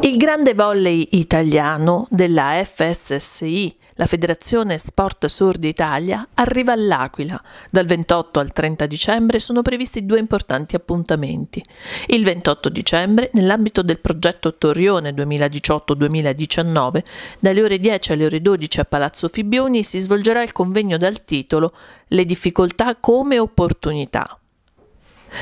Il grande volley italiano della FSSI, la Federazione Sport Sordi Italia, arriva all'Aquila. Dal 28 al 30 dicembre sono previsti due importanti appuntamenti. Il 28 dicembre, nell'ambito del progetto Torrione 2018-2019, dalle ore 10 alle ore 12 a Palazzo Fibbioni si svolgerà il convegno dal titolo Le difficoltà come opportunità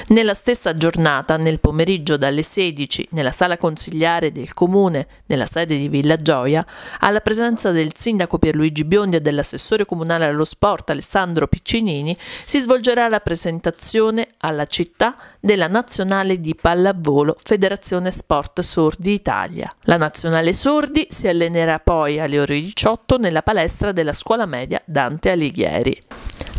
nella stessa giornata, nel pomeriggio dalle 16, nella sala consigliare del comune, nella sede di Villa Gioia, alla presenza del sindaco Pierluigi Biondi e dell'assessore comunale allo sport Alessandro Piccinini, si svolgerà la presentazione alla città della nazionale di pallavolo Federazione Sport Sordi Italia. La nazionale Sordi si allenerà poi alle ore 18 nella palestra della scuola media Dante Alighieri.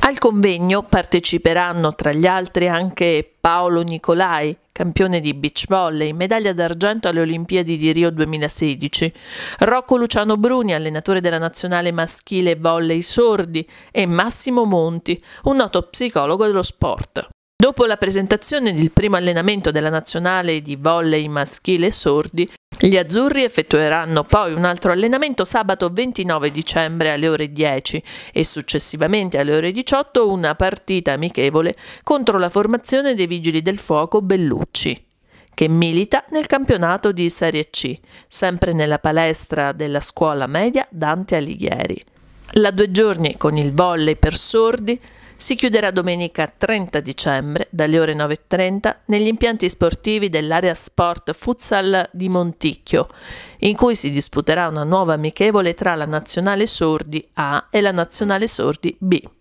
Al convegno parteciperanno tra gli altri anche Paolo Nicolai, campione di beach volley, medaglia d'argento alle Olimpiadi di Rio 2016, Rocco Luciano Bruni, allenatore della nazionale maschile volley sordi, e Massimo Monti, un noto psicologo dello sport. Dopo la presentazione del primo allenamento della nazionale di volley maschile sordi, gli azzurri effettueranno poi un altro allenamento sabato 29 dicembre alle ore 10 e successivamente alle ore 18 una partita amichevole contro la formazione dei Vigili del Fuoco Bellucci che milita nel campionato di Serie C, sempre nella palestra della scuola media Dante Alighieri. La due giorni con il volley per sordi si chiuderà domenica 30 dicembre dalle ore 9.30 negli impianti sportivi dell'area sport futsal di Monticchio, in cui si disputerà una nuova amichevole tra la nazionale sordi A e la nazionale sordi B.